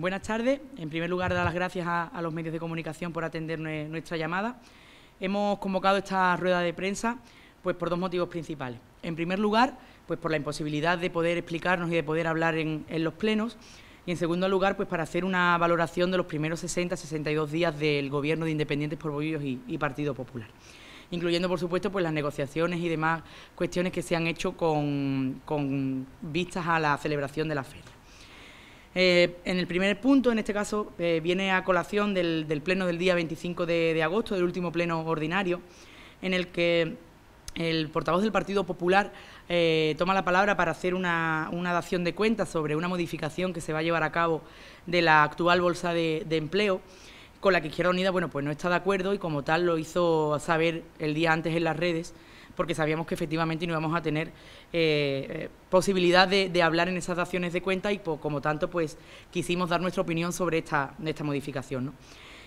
Buenas tardes. En primer lugar, dar las gracias a, los medios de comunicación por atender nuestra llamada. Hemos convocado esta rueda de prensa pues por dos motivos principales. En primer lugar, pues por la imposibilidad de poder explicarnos y de poder hablar en, los plenos. Y en segundo lugar, pues para hacer una valoración de los primeros 60, 62 días del Gobierno de Independientes por Bolillos y, Partido Popular incluyendo por supuesto pues las negociaciones y demás cuestiones que se han hecho con, vistas a la celebración de la fecha. Eh, en el primer punto, en este caso, eh, viene a colación del, pleno del día 25 de, agosto, del último pleno ordinario, en el que el portavoz del Partido Popular eh, toma la palabra para hacer una, dación de cuentas sobre una modificación que se va a llevar a cabo de la actual bolsa de, empleo con la que Izquierda Unida bueno, pues no está de acuerdo y como tal lo hizo saber el día antes en las redes porque sabíamos que efectivamente no íbamos a tener eh, eh, posibilidad de, hablar en esas acciones de cuenta y como tanto pues quisimos dar nuestra opinión sobre esta, esta modificación.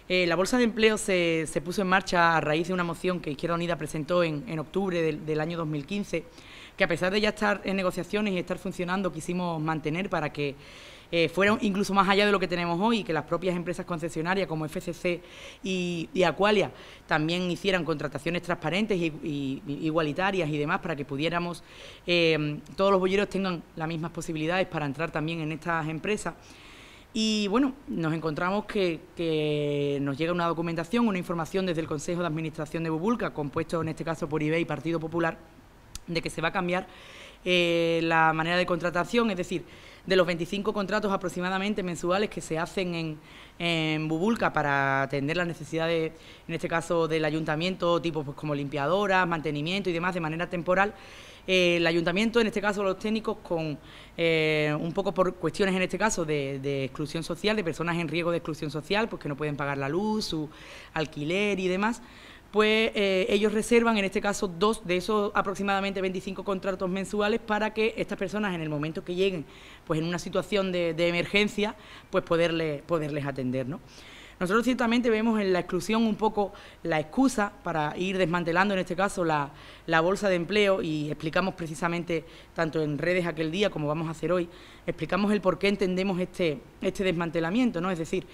Eh, la Bolsa de Empleo se, puso en marcha a raíz de una moción que Izquierda Unida presentó en, octubre del, año 2015, que a pesar de ya estar en negociaciones y estar funcionando, quisimos mantener para que eh, fueron incluso más allá de lo que tenemos hoy que las propias empresas concesionarias como FCC y, Acualia también hicieran contrataciones transparentes y, igualitarias y demás para que pudiéramos, eh, todos los bolleros tengan las mismas posibilidades para entrar también en estas empresas. Y bueno, nos encontramos que, nos llega una documentación, una información desde el Consejo de Administración de Bubulca, compuesto en este caso por IBE y Partido Popular, de que se va a cambiar eh, la manera de contratación, es decir, de los 25 contratos aproximadamente mensuales que se hacen en, en Bubulca para atender las necesidades, en este caso del ayuntamiento, tipo pues, como limpiadoras, mantenimiento y demás de manera temporal. Eh, el ayuntamiento, en este caso los técnicos, con eh, un poco por cuestiones en este caso de, de, exclusión social, de personas en riesgo de exclusión social, pues que no pueden pagar la luz, su alquiler y demás, pues eh, ellos reservan en este caso dos de esos aproximadamente 25 contratos mensuales para que estas personas en el momento que lleguen pues en una situación de, emergencia pues poderle, poderles atender. Nosotros ciertamente vemos en la exclusión un poco la excusa para ir desmantelando en este caso la, bolsa de empleo y explicamos precisamente tanto en redes aquel día como vamos a hacer hoy, explicamos el por qué entendemos este, este desmantelamiento, ¿no? Es decir,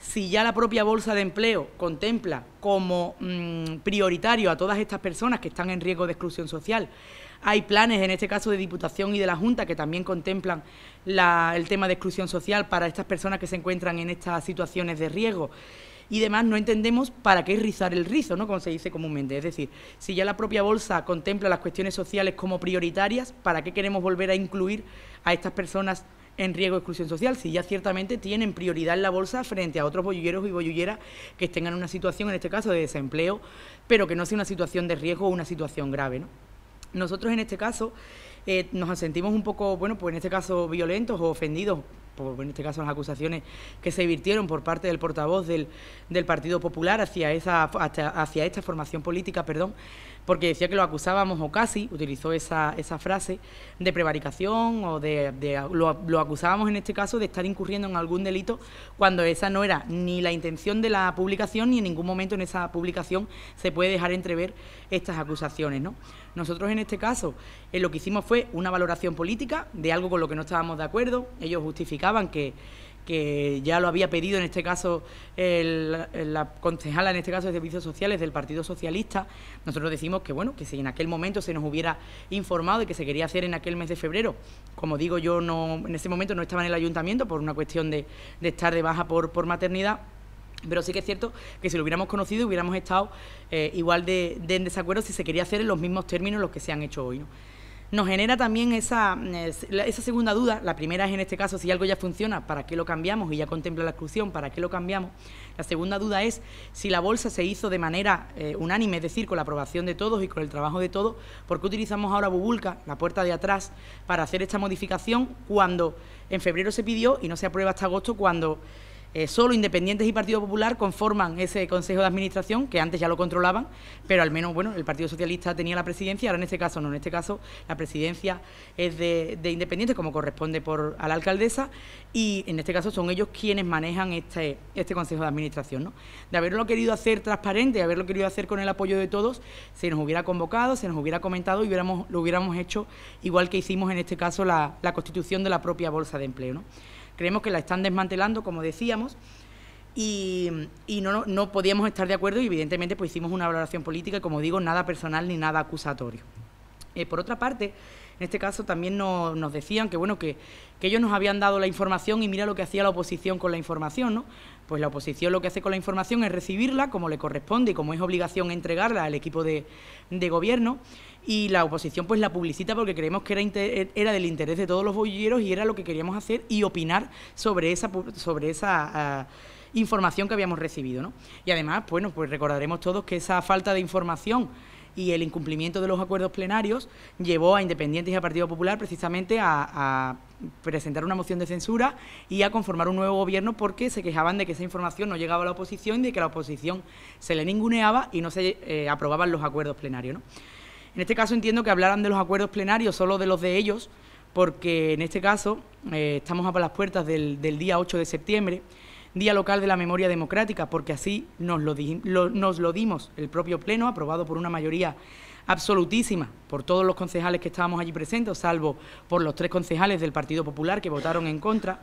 si ya la propia bolsa de empleo contempla como mm, prioritario a todas estas personas que están en riesgo de exclusión social, hay planes, en este caso de Diputación y de la Junta, que también contemplan el tema de exclusión social para estas personas que se encuentran en estas situaciones de riesgo. Y demás, no entendemos para qué rizar el rizo, ¿no? Como se dice comúnmente. Es decir, si ya la propia bolsa contempla las cuestiones sociales como prioritarias, ¿para qué queremos volver a incluir a estas personas en riesgo de exclusión social, si ya ciertamente tienen prioridad en la bolsa frente a otros boyulleros y boyulleras que tengan una situación, en este caso, de desempleo, pero que no sea una situación de riesgo o una situación grave. ¿no? Nosotros en este caso eh, nos sentimos un poco, bueno, pues en este caso violentos o ofendidos en este caso las acusaciones que se virtieron por parte del portavoz del, Partido Popular hacia, esa, hacia esta formación política, perdón, porque decía que lo acusábamos o casi, utilizó esa, frase, de prevaricación o de, lo, acusábamos en este caso de estar incurriendo en algún delito cuando esa no era ni la intención de la publicación ni en ningún momento en esa publicación se puede dejar entrever estas acusaciones. ¿no? Nosotros en este caso eh, lo que hicimos fue una valoración política de algo con lo que no estábamos de acuerdo, ellos justificaban que, ya lo había pedido en este caso la concejala, en este caso de Servicios Sociales del Partido Socialista, nosotros decimos que bueno, que si en aquel momento se nos hubiera informado de que se quería hacer en aquel mes de febrero, como digo yo no, en ese momento no estaba en el ayuntamiento por una cuestión de, estar de baja por, maternidad, pero sí que es cierto que si lo hubiéramos conocido hubiéramos estado eh, igual de, en desacuerdo si se quería hacer en los mismos términos los que se han hecho hoy nos genera también esa, segunda duda. La primera es en este caso si algo ya funciona, ¿para qué lo cambiamos? Y ya contempla la exclusión, ¿para qué lo cambiamos? La segunda duda es si la bolsa se hizo de manera eh, unánime, es decir, con la aprobación de todos y con el trabajo de todos, ¿por qué utilizamos ahora Bubulca, la puerta de atrás, para hacer esta modificación cuando en febrero se pidió y no se aprueba hasta agosto cuando eh, solo Independientes y Partido Popular conforman ese Consejo de Administración, que antes ya lo controlaban, pero al menos, bueno, el Partido Socialista tenía la presidencia, ahora en este caso no, en este caso la presidencia es de, Independientes, como corresponde por, a la alcaldesa, y en este caso son ellos quienes manejan este, este Consejo de Administración. ¿no? De haberlo querido hacer transparente, de haberlo querido hacer con el apoyo de todos, se nos hubiera convocado, se nos hubiera comentado y hubiéramos, lo hubiéramos hecho igual que hicimos en este caso la, la constitución de la propia Bolsa de Empleo. ¿no? Creemos que la están desmantelando, como decíamos, y, no, podíamos estar de acuerdo y evidentemente pues hicimos una valoración política y como digo, nada personal ni nada acusatorio. Eh, por otra parte, en este caso también nos decían que bueno que, que ellos nos habían dado la información y mira lo que hacía la oposición con la información, ¿no? Pues la oposición lo que hace con la información es recibirla como le corresponde y como es obligación entregarla al equipo de, gobierno y la oposición pues la publicita porque creemos que era, era del interés de todos los bolilleros y era lo que queríamos hacer y opinar sobre esa... Sobre esa ah, información que habíamos recibido. ¿no? Y además, bueno, pues recordaremos todos que esa falta de información y el incumplimiento de los acuerdos plenarios llevó a Independientes y a Partido Popular precisamente a, presentar una moción de censura y a conformar un nuevo gobierno porque se quejaban de que esa información no llegaba a la oposición, de que la oposición se le ninguneaba y no se eh, aprobaban los acuerdos plenarios. En este caso entiendo que hablaran de los acuerdos plenarios, solo de los de ellos, porque en este caso eh, estamos a las puertas del, del día 8 de septiembre Día Local de la Memoria Democrática, porque así nos lo, dimos el propio Pleno, aprobado por una mayoría absolutísima por todos los concejales que estábamos allí presentes, salvo por los tres concejales del Partido Popular que votaron en contra.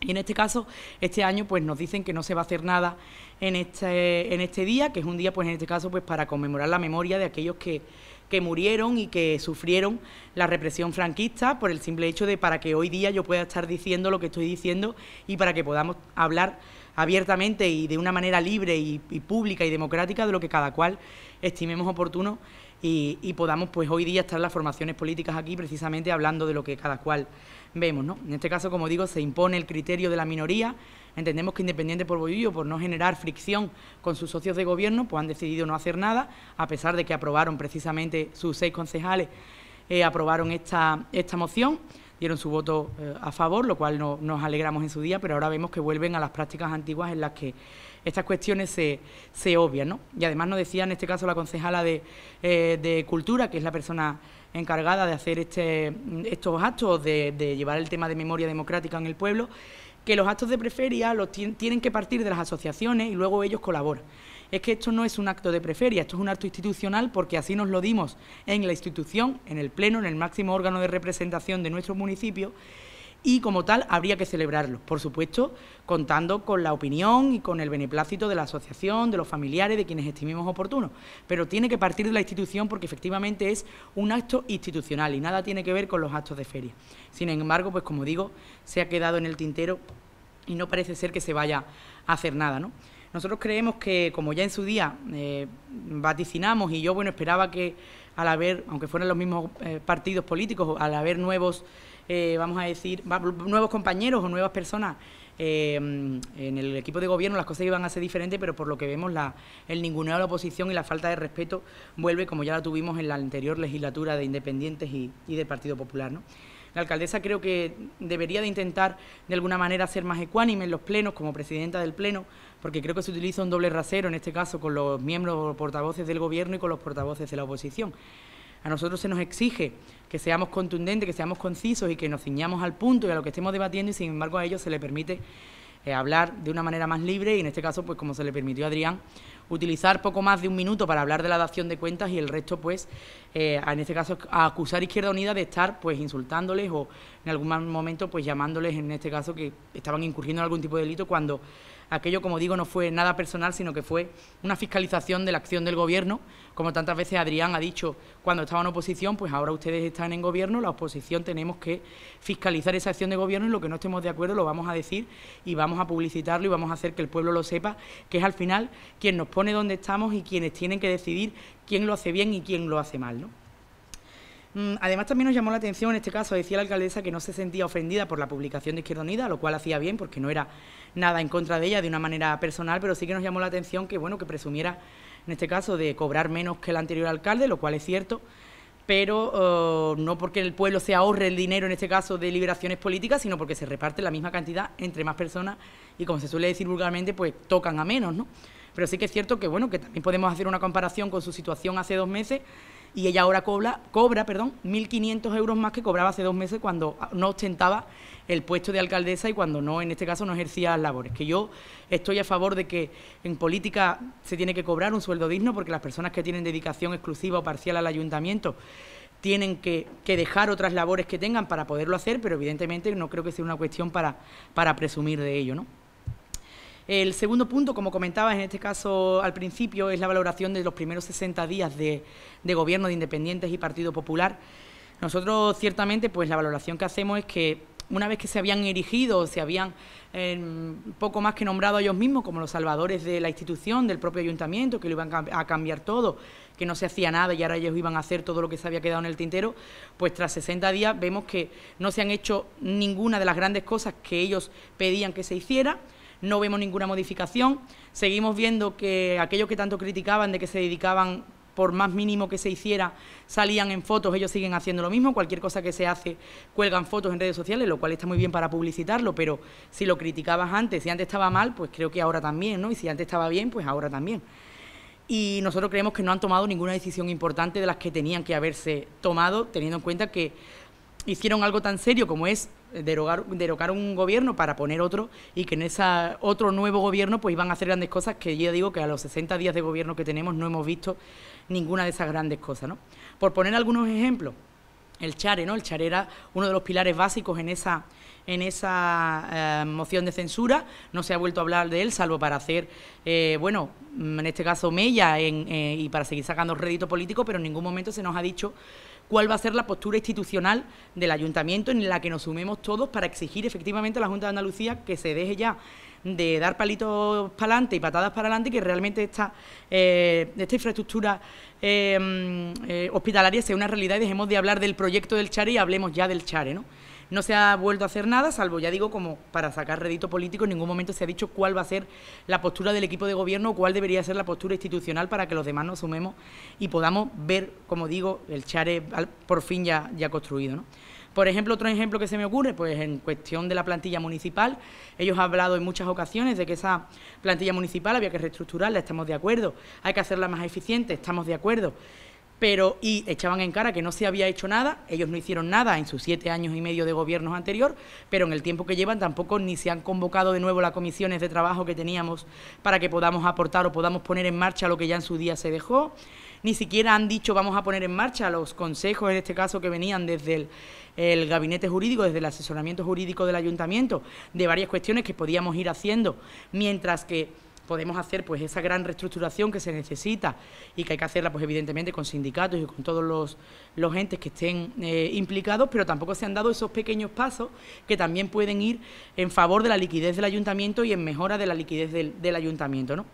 Y en este caso, este año, pues nos dicen que no se va a hacer nada en este, en este día, que es un día, pues en este caso, pues para conmemorar la memoria de aquellos que que murieron y que sufrieron la represión franquista por el simple hecho de para que hoy día yo pueda estar diciendo lo que estoy diciendo y para que podamos hablar abiertamente y de una manera libre y, pública y democrática de lo que cada cual estimemos oportuno y, podamos pues hoy día estar las formaciones políticas aquí precisamente hablando de lo que cada cual vemos. ¿no? En este caso, como digo, se impone el criterio de la minoría Entendemos que Independiente por bolillo por no generar fricción con sus socios de gobierno, pues han decidido no hacer nada, a pesar de que aprobaron precisamente sus seis concejales, eh, aprobaron esta, esta moción dieron su voto eh, a favor, lo cual nos alegramos en su día, pero ahora vemos que vuelven a las prácticas antiguas en las que estas cuestiones se, se obvian. Y además nos decía en este caso la concejala eh, de, Cultura, que es la persona encargada de hacer este, estos actos, de, llevar el tema de memoria democrática en el pueblo, que los actos de preferia tienen que partir de las asociaciones y luego ellos colaboran. Es que esto no es un acto de preferia, esto es un acto institucional porque así nos lo dimos en la institución, en el Pleno, en el máximo órgano de representación de nuestro municipio y como tal habría que celebrarlo, por supuesto, contando con la opinión y con el beneplácito de la asociación, de los familiares, de quienes estimemos oportuno. Pero tiene que partir de la institución porque efectivamente es un acto institucional y nada tiene que ver con los actos de feria. Sin embargo, pues como digo, se ha quedado en el tintero y no parece ser que se vaya a hacer nada, ¿no? Nosotros creemos que, como ya en su día eh, vaticinamos, y yo bueno esperaba que al haber, aunque fueran los mismos eh, partidos políticos, al haber nuevos eh, vamos a decir, nuevos compañeros o nuevas personas. Eh, en el equipo de gobierno las cosas iban a ser diferentes, pero por lo que vemos el ninguneo de la oposición y la falta de respeto vuelve como ya la tuvimos en la anterior legislatura de Independientes y, del Partido Popular. La alcaldesa creo que debería de intentar de alguna manera ser más ecuánime en los plenos como presidenta del pleno, porque creo que se utiliza un doble rasero en este caso con los miembros o portavoces del gobierno y con los portavoces de la oposición. A nosotros se nos exige que seamos contundentes, que seamos concisos y que nos ciñamos al punto y a lo que estemos debatiendo y sin embargo a ellos se les permite eh, hablar de una manera más libre y en este caso, pues como se le permitió a Adrián, utilizar poco más de un minuto para hablar de la dación de cuentas y el resto, pues, eh, en este caso, acusar a Izquierda Unida de estar, pues, insultándoles o en algún momento, pues, llamándoles, en este caso, que estaban incurriendo en algún tipo de delito cuando Aquello, como digo, no fue nada personal, sino que fue una fiscalización de la acción del Gobierno. Como tantas veces Adrián ha dicho, cuando estaba en oposición, pues ahora ustedes están en Gobierno, la oposición tenemos que fiscalizar esa acción de Gobierno y lo que no estemos de acuerdo lo vamos a decir y vamos a publicitarlo y vamos a hacer que el pueblo lo sepa, que es al final quien nos pone donde estamos y quienes tienen que decidir quién lo hace bien y quién lo hace mal, ¿no? Mm, además, también nos llamó la atención, en este caso, decía la alcaldesa que no se sentía ofendida por la publicación de Izquierda Unida, lo cual hacía bien porque no era nada en contra de ella de una manera personal, pero sí que nos llamó la atención que, bueno, que presumiera, en este caso, de cobrar menos que el anterior alcalde, lo cual es cierto, pero oh, no porque el pueblo se ahorre el dinero, en este caso, de liberaciones políticas, sino porque se reparte la misma cantidad entre más personas y, como se suele decir vulgarmente, pues tocan a menos, ¿no? Pero sí que es cierto que, bueno, que también podemos hacer una comparación con su situación hace dos meses y ella ahora cobra, cobra perdón, 1.500 euros más que cobraba hace dos meses cuando no ostentaba el puesto de alcaldesa y cuando no, en este caso, no ejercía las labores. Que yo estoy a favor de que en política se tiene que cobrar un sueldo digno porque las personas que tienen dedicación exclusiva o parcial al ayuntamiento tienen que, dejar otras labores que tengan para poderlo hacer, pero evidentemente no creo que sea una cuestión para, para presumir de ello, ¿no? El segundo punto, como comentabas en este caso al principio, es la valoración de los primeros 60 días de, gobierno de independientes y Partido Popular. Nosotros ciertamente, pues la valoración que hacemos es que una vez que se habían erigido, se habían eh, poco más que nombrado a ellos mismos como los salvadores de la institución, del propio ayuntamiento, que lo iban a cambiar todo, que no se hacía nada y ahora ellos iban a hacer todo lo que se había quedado en el tintero, pues tras 60 días vemos que no se han hecho ninguna de las grandes cosas que ellos pedían que se hiciera no vemos ninguna modificación. Seguimos viendo que aquellos que tanto criticaban de que se dedicaban por más mínimo que se hiciera, salían en fotos, ellos siguen haciendo lo mismo, cualquier cosa que se hace, cuelgan fotos en redes sociales, lo cual está muy bien para publicitarlo, pero si lo criticabas antes, si antes estaba mal, pues creo que ahora también, ¿no? Y si antes estaba bien, pues ahora también. Y nosotros creemos que no han tomado ninguna decisión importante de las que tenían que haberse tomado, teniendo en cuenta que hicieron algo tan serio como es eh, derogar, derogar un gobierno para poner otro y que en ese otro nuevo gobierno pues iban a hacer grandes cosas que yo digo que a los 60 días de gobierno que tenemos no hemos visto ninguna de esas grandes cosas. ¿no? Por poner algunos ejemplos, el Chare, ¿no? El Chare era uno de los pilares básicos en esa en esa eh, moción de censura, no se ha vuelto a hablar de él, salvo para hacer, eh, bueno, en este caso Mella y para seguir sacando rédito político, pero en ningún momento se nos ha dicho cuál va a ser la postura institucional del ayuntamiento en la que nos sumemos todos para exigir efectivamente a la Junta de Andalucía que se deje ya de dar palitos para adelante y patadas para adelante y que realmente esta, eh, esta infraestructura eh, mm, eh, hospitalaria sea una realidad y dejemos de hablar del proyecto del Chare y hablemos ya del Chare, ¿no? No se ha vuelto a hacer nada, salvo, ya digo, como para sacar rédito político, en ningún momento se ha dicho cuál va a ser la postura del equipo de gobierno o cuál debería ser la postura institucional para que los demás nos sumemos y podamos ver, como digo, el Chare por fin ya, ya construido. Por ejemplo, otro ejemplo que se me ocurre, pues en cuestión de la plantilla municipal, ellos han hablado en muchas ocasiones de que esa plantilla municipal había que reestructurarla, estamos de acuerdo, hay que hacerla más eficiente, estamos de acuerdo pero y echaban en cara que no se había hecho nada, ellos no hicieron nada en sus siete años y medio de gobiernos anterior, pero en el tiempo que llevan tampoco ni se han convocado de nuevo las comisiones de trabajo que teníamos para que podamos aportar o podamos poner en marcha lo que ya en su día se dejó, ni siquiera han dicho vamos a poner en marcha los consejos, en este caso que venían desde el, el gabinete jurídico, desde el asesoramiento jurídico del ayuntamiento, de varias cuestiones que podíamos ir haciendo, mientras que podemos hacer pues esa gran reestructuración que se necesita y que hay que hacerla pues evidentemente con sindicatos y con todos los, entes que estén eh, implicados, pero tampoco se han dado esos pequeños pasos que también pueden ir en favor de la liquidez del ayuntamiento y en mejora de la liquidez del, del ayuntamiento, ¿no?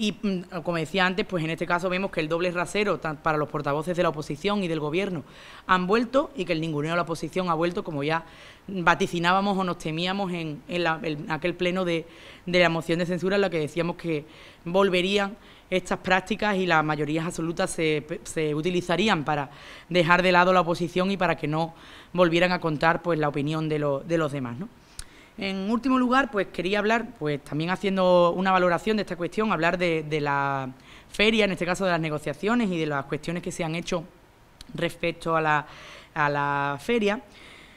Y mm, como decía antes, pues en este caso vemos que el doble rasero para los portavoces de la oposición y del gobierno han vuelto y que el ninguneo de la oposición ha vuelto, como ya vaticinábamos o nos temíamos en, en, aquel pleno de, de la moción de censura en la que decíamos que volverían estas prácticas y las mayorías absolutas se, se, utilizarían para dejar de lado la oposición y para que no volvieran a contar pues la opinión de, de los demás. ¿no? En último lugar, pues quería hablar, pues también haciendo una valoración de esta cuestión, hablar de, la feria, en este caso de las negociaciones y de las cuestiones que se han hecho respecto a la, a la feria.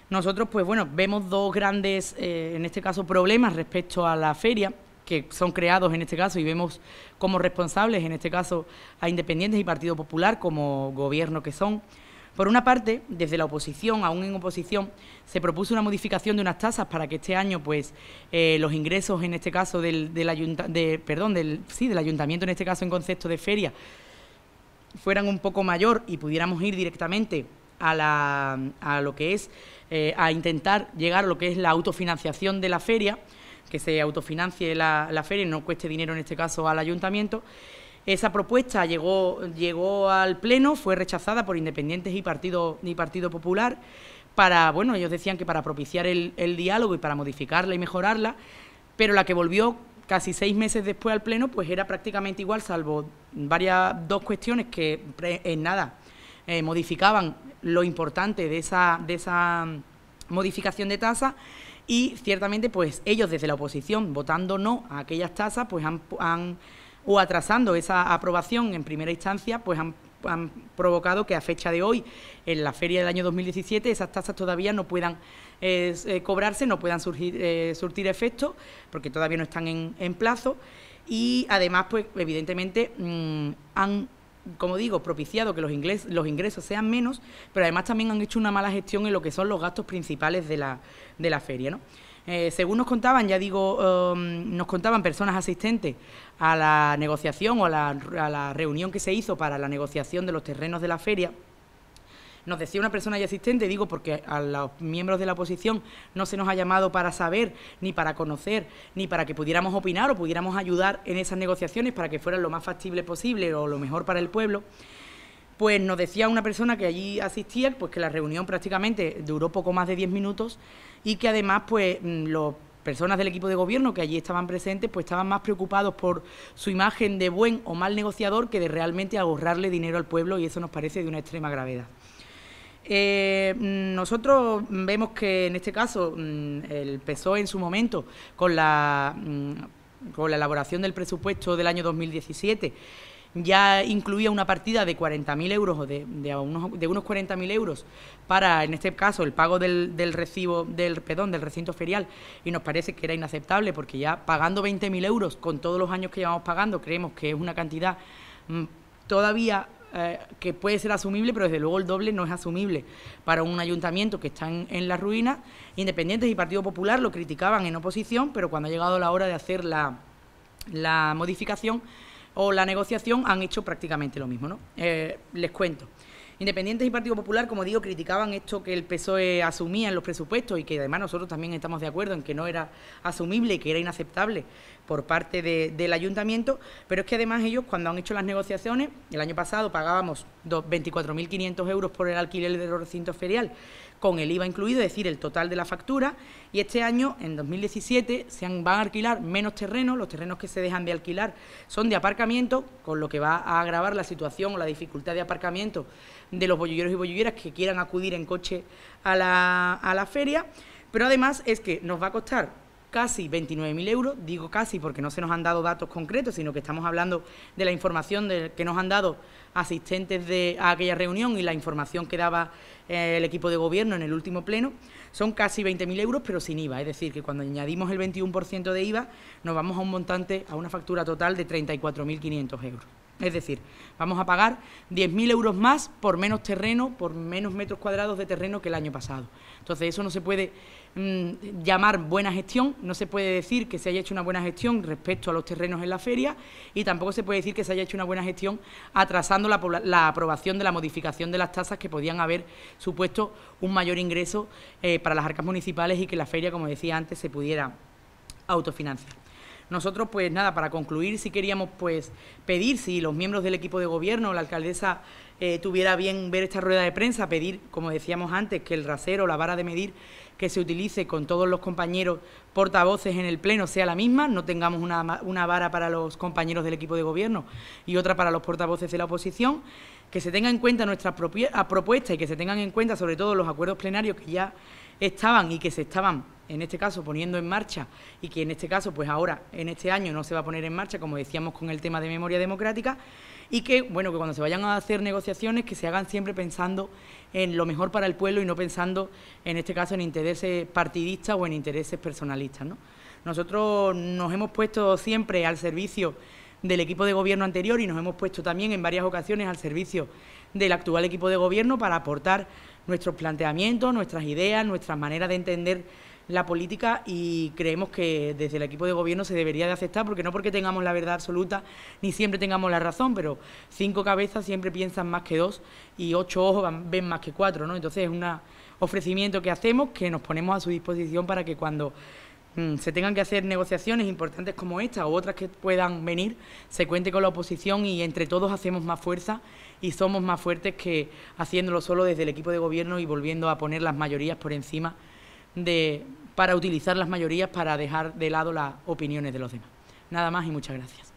Nosotros, pues bueno, vemos dos grandes, eh, en este caso, problemas respecto a la feria que son creados en este caso y vemos como responsables, en este caso, a Independientes y Partido Popular como gobierno que son. Por una parte, desde la oposición, aún en oposición, se propuso una modificación de unas tasas para que este año, pues, eh, los ingresos, en este caso, del, perdón, del, sí, del ayuntamiento, en este caso en concepto de feria, fueran un poco mayor y pudiéramos ir directamente a, lo que es, eh, a intentar llegar a lo que es la autofinanciación de la feria, que se autofinancie la, la feria, no cueste dinero en este caso al ayuntamiento, esa propuesta llegó, llegó al Pleno, fue rechazada por independientes y Partido, y Partido Popular para, bueno, ellos decían que para propiciar el, diálogo y para modificarla y mejorarla, pero la que volvió casi seis meses después al Pleno, pues era prácticamente igual, salvo varias, dos cuestiones que en eh, nada eh, modificaban lo importante de esa, de esa mm, modificación de tasa y ciertamente pues ellos desde la oposición votando no a aquellas tasas pues han o atrasando esa aprobación en primera instancia, pues han, provocado que a fecha de hoy, en la feria del año 2017, esas tasas todavía no puedan eh, eh, cobrarse, no puedan surgir, eh, surtir efecto, porque todavía no están en, en plazo. Y además, pues evidentemente mm, han como digo, propiciado que los, los ingresos sean menos, pero además también han hecho una mala gestión en lo que son los gastos principales de la, de la feria. ¿no? Eh, según nos contaban, ya digo, um, nos contaban personas asistentes a la negociación o a la, a la reunión que se hizo para la negociación de los terrenos de la feria, nos decía una persona ya asistente, digo porque a los miembros de la oposición no se nos ha llamado para saber, ni para conocer, ni para que pudiéramos opinar o pudiéramos ayudar en esas negociaciones para que fueran lo más factible posible o lo mejor para el pueblo pues nos decía una persona que allí asistía, pues que la reunión prácticamente duró poco más de 10 minutos y que además, pues, mm, las personas del equipo de gobierno que allí estaban presentes, pues estaban más preocupados por su imagen de buen o mal negociador que de realmente ahorrarle dinero al pueblo y eso nos parece de una extrema gravedad. Eh, mm, nosotros vemos que en este caso mm, el PSOE en su momento con la, con la elaboración del presupuesto del año 2017 ya incluía una partida de 40.000 euros o de, de, unos, de unos 40.000 euros para, en este caso, el pago del, del, recibo, del, perdón, del recinto ferial y nos parece que era inaceptable porque ya pagando 20.000 euros con todos los años que llevamos pagando creemos que es una cantidad mm, todavía eh, que puede ser asumible, pero desde luego el doble no es asumible para un ayuntamiento que está en, en la ruina. Independientes y Partido Popular lo criticaban en oposición, pero cuando ha llegado la hora de hacer la, la modificación, o la negociación han hecho prácticamente lo mismo, ¿no? Eh, les cuento. Independientes y Partido Popular, como digo, criticaban esto que el PSOE asumía en los presupuestos y que además nosotros también estamos de acuerdo en que no era asumible y que era inaceptable por parte del ayuntamiento, pero es que además ellos cuando han hecho las negociaciones, el año pasado pagábamos 24.500 euros por el alquiler del recinto ferial, con el IVA incluido, es decir, el total de la factura. Y este año, en 2017, se van a alquilar menos terrenos, los terrenos que se dejan de alquilar son de aparcamiento, con lo que va a agravar la situación o la dificultad de aparcamiento de los bollilleros y bollilleras que quieran acudir en coche a la, a la feria. Pero además es que nos va a costar casi 29.000 euros. Digo casi porque no se nos han dado datos concretos, sino que estamos hablando de la información que nos han dado asistentes de, a aquella reunión y la información que daba eh, el equipo de gobierno en el último pleno. Son casi 20.000 euros, pero sin IVA. Es decir, que cuando añadimos el 21% de IVA, nos vamos a un montante, a una factura total de 34.500 euros. Es decir, vamos a pagar 10.000 euros más por menos terreno, por menos metros cuadrados de terreno que el año pasado. Entonces, eso no se puede mm, llamar buena gestión, no se puede decir que se haya hecho una buena gestión respecto a los terrenos en la feria y tampoco se puede decir que se haya hecho una buena gestión atrasando la, aprobación de la modificación de las tasas que podían haber supuesto un mayor ingreso eh, para las arcas municipales y que la feria, como decía antes, se pudiera autofinanciar. Nosotros, pues nada, para concluir, sí queríamos pues pedir si los miembros del equipo de gobierno, o la alcaldesa eh, tuviera bien ver esta rueda de prensa, pedir, como decíamos antes, que el rasero, la vara de medir que se utilice con todos los compañeros portavoces en el Pleno sea la misma, no tengamos una, vara para los compañeros del equipo de gobierno y otra para los portavoces de la oposición, que se tenga en cuenta nuestras propuestas y que se tengan en cuenta sobre todo los acuerdos plenarios que ya estaban y que se estaban en este caso poniendo en marcha y que en este caso pues ahora en este año no se va a poner en marcha como decíamos con el tema de memoria democrática y que, bueno, que cuando se vayan a hacer negociaciones, que se hagan siempre pensando en lo mejor para el pueblo y no pensando, en este caso, en intereses partidistas o en intereses personalistas. Nosotros nos hemos puesto siempre al servicio del equipo de gobierno anterior y nos hemos puesto también en varias ocasiones al servicio del actual equipo de gobierno para aportar nuestros planteamientos, nuestras ideas, nuestras maneras de entender la política y creemos que desde el equipo de gobierno se debería de aceptar, porque no porque tengamos la verdad absoluta ni siempre tengamos la razón, pero cinco cabezas siempre piensan más que dos y ocho ojos ven más que cuatro, ¿no? Entonces es un ofrecimiento que hacemos que nos ponemos a su disposición para que cuando mm, se tengan que hacer negociaciones importantes como esta o otras que puedan venir, se cuente con la oposición y entre todos hacemos más fuerza y somos más fuertes que haciéndolo solo desde el equipo de gobierno y volviendo a poner las mayorías por encima de, para utilizar las mayorías para dejar de lado las opiniones de los demás. Nada más y muchas gracias.